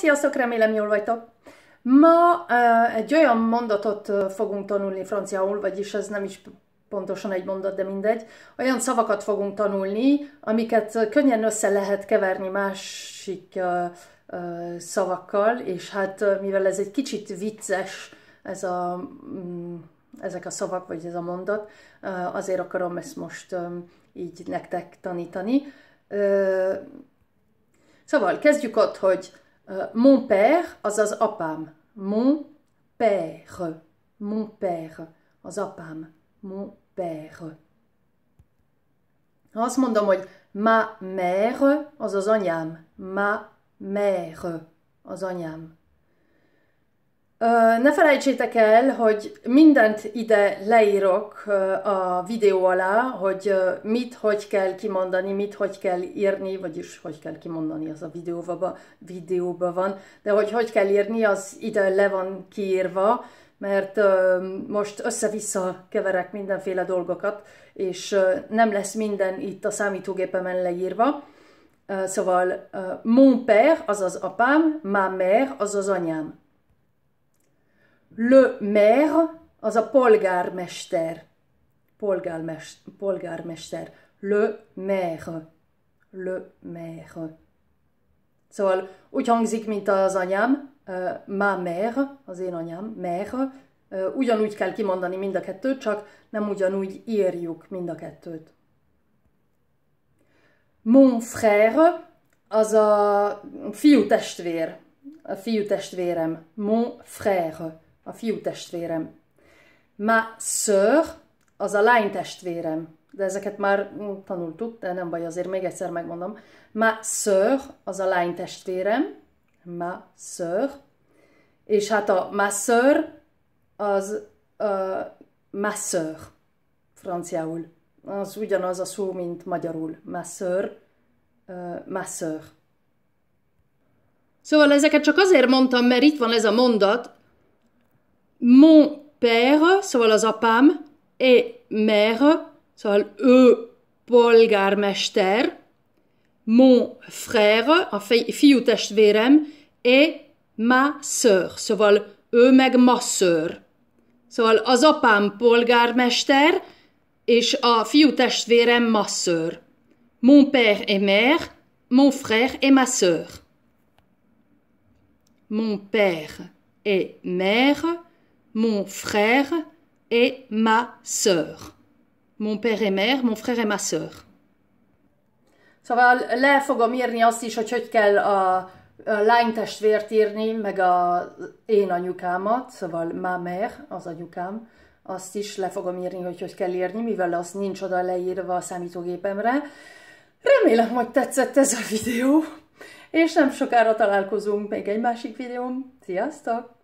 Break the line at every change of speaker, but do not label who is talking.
Sziasztok, remélem jól vagytok! Ma uh, egy olyan mondatot fogunk tanulni franciául, vagyis ez nem is pontosan egy mondat, de mindegy. Olyan szavakat fogunk tanulni, amiket könnyen össze lehet keverni másik uh, uh, szavakkal, és hát mivel ez egy kicsit vicces, ez a, um, ezek a szavak, vagy ez a mondat, azért akarom ezt most um, így nektek tanítani. Szóval kezdjük ott, hogy Euh, mon père, azaz opam. Mon père, mon père, az opam. mon père. Azt mondom, hogy ma mère, az az anyám, ma mère, az anyám. Ne felejtsétek el, hogy mindent ide leírok a videó alá, hogy mit, hogy kell kimondani, mit, hogy kell írni, vagyis hogy kell kimondani, az a videóba, videóba van, de hogy hogy kell írni, az ide le van kiírva, mert most össze-vissza keverek mindenféle dolgokat, és nem lesz minden itt a számítógépemen leírva. Szóval mon père, azaz apám, ma mère, azaz anyám le maire az a polgármester. Polgármester. polgármester. Le maire. Le maire. Szóval úgy hangzik, mint az anyám, uh, ma mère, az én anyám, mère, uh, ugyanúgy kell kimondani mind a kettőt, csak nem ugyanúgy írjuk mind a kettőt. Mon frère, az a fiú testvér, a fiú testvérem, mon frère a fiú testvérem. Ma sœur, az a lány testvérem. De ezeket már hm, tanultuk, de nem baj, azért még egyszer megmondom. Ma sœur, az a lány testvérem. Ma sœur. És hát a ma sœur, az uh, sœur, franciául. Az ugyanaz a szó, mint magyarul. ma sœur, uh, sœur. Szóval ezeket csak azért mondtam, mert itt van ez a mondat, Mon père va le zapam et mère va le e, polgarmester. Mon frère, en fait, fille ou et ma sœur va le e meg ma sœur. Szóval az et polgármester, et a fiú ma sœur. Mon père et mère, mon frère et ma sœur. Mon père et mère, mon frère et ma sœur. Mon père et mère, mon frère et ma sœur. Szóval le fogom írni azt is, hogy hogy kell a, a lánytestvért írni, meg a én anyukámat, szóval ma mère, az anyukám, azt is le fogom írni, hogy hogy kell írni, mivel az nincs oda leírva a számítógépemre. Remélem, hogy tetszett ez a videó, és nem sokára találkozunk még egy másik videón. Sziasztok!